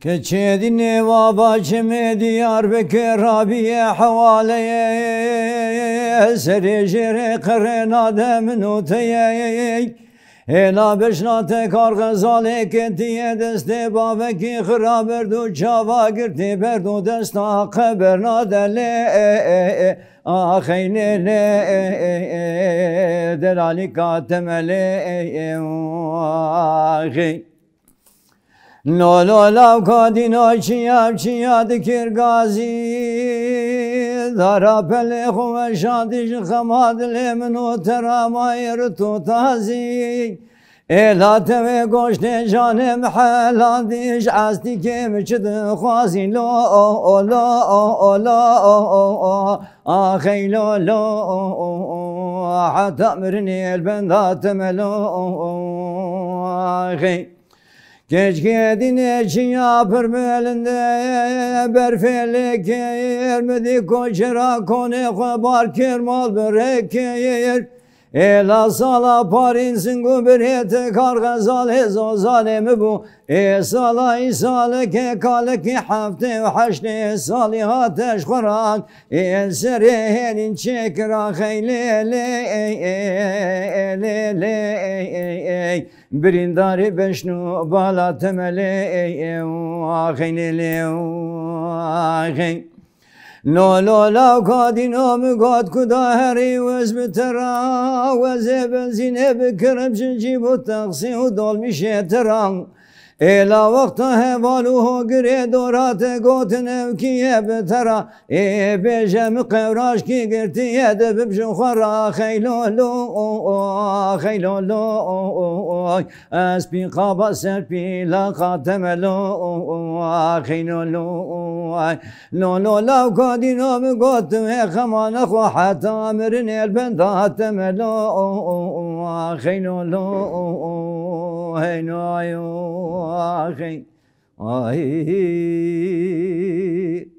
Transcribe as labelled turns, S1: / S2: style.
S1: Keçedin vaba ceme diyar beke rabiye havaleye Seri jere kırena demin uteye Ela beşnate kargı zale kentiye deste baveki hıra berdu çava girdi berdu desta keberna dele aheyne le delalika temele ahey نو لو لو کادی نو چیاد کر گازی دارا پل خو شادی خماد لمنو ترا مایر تو تازی ایلا تو گوشت جانم حلان دیش از دیگه مچد خوازی لو او لو او لو او او او آخی لو لو او او او حتا مرنی البندات ملو او او آخی Geç gedin için yapır berfeli berfelik yer mi koçera kone kobar kermal börek yer. El sala parinsin kubriyete karga zale zo zalemi bu. E sala isale ke kale ki hafte haşne sali ateş kurak. E sere helin çekra heyle le ey ey le ey ey ey. Birindari beşnu bala temele ey ey ahine le ahine. نولو لا قادي نوم بترا كداهري وزب ترى وزب زينب كرم جنجيب التقصي میشه مشي ترى إلى وقت هوالوه قري دورات قوتن وكيه بترى إيه بجم او كي قرتي يد ببجن خرا خيلولو خيلولو أسبي قابا او لا لو او خوای نونو لو کادی نو بگوتم خمان خو حتی مرن البنداتم لو خینو لو نو آخی آهی